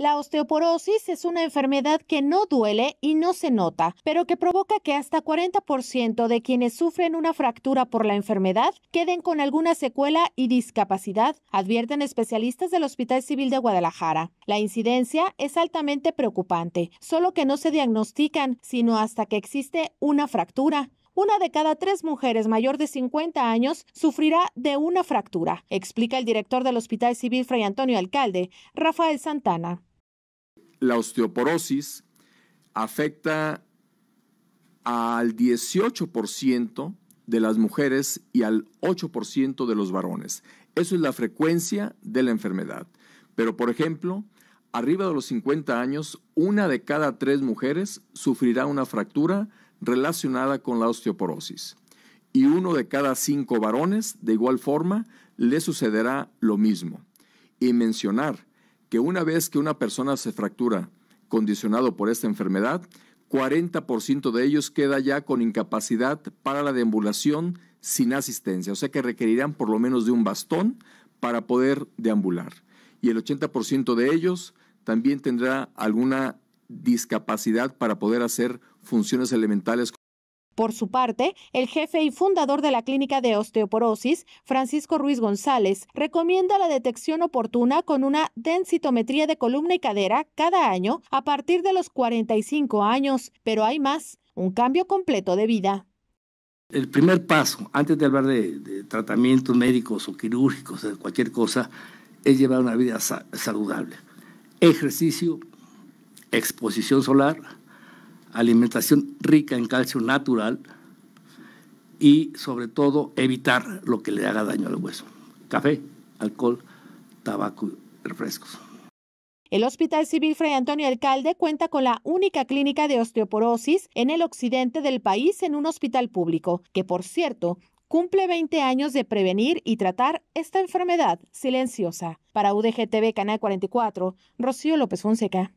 La osteoporosis es una enfermedad que no duele y no se nota, pero que provoca que hasta 40% de quienes sufren una fractura por la enfermedad queden con alguna secuela y discapacidad, advierten especialistas del Hospital Civil de Guadalajara. La incidencia es altamente preocupante, solo que no se diagnostican, sino hasta que existe una fractura. Una de cada tres mujeres mayor de 50 años sufrirá de una fractura, explica el director del Hospital Civil Fray Antonio Alcalde, Rafael Santana la osteoporosis afecta al 18% de las mujeres y al 8% de los varones. Eso es la frecuencia de la enfermedad. Pero, por ejemplo, arriba de los 50 años, una de cada tres mujeres sufrirá una fractura relacionada con la osteoporosis. Y uno de cada cinco varones, de igual forma, le sucederá lo mismo. Y mencionar que una vez que una persona se fractura condicionado por esta enfermedad, 40% de ellos queda ya con incapacidad para la deambulación sin asistencia, o sea que requerirán por lo menos de un bastón para poder deambular. Y el 80% de ellos también tendrá alguna discapacidad para poder hacer funciones elementales por su parte, el jefe y fundador de la clínica de osteoporosis, Francisco Ruiz González, recomienda la detección oportuna con una densitometría de columna y cadera cada año a partir de los 45 años, pero hay más, un cambio completo de vida. El primer paso, antes de hablar de, tratamientos médicos o quirúrgicos, de cualquier cosa, es llevar una vida saludable. Ejercicio, exposición solar, alimentación rica en calcio natural y sobre todo evitar lo que le haga daño al hueso. Café, alcohol, tabaco y refrescos. El Hospital Civil Fray Antonio Alcalde cuenta con la única clínica de osteoporosis en el occidente del país en un hospital público, que por cierto cumple 20 años de prevenir y tratar esta enfermedad silenciosa. Para UDGTV Canal 44, Rocío López Fonseca.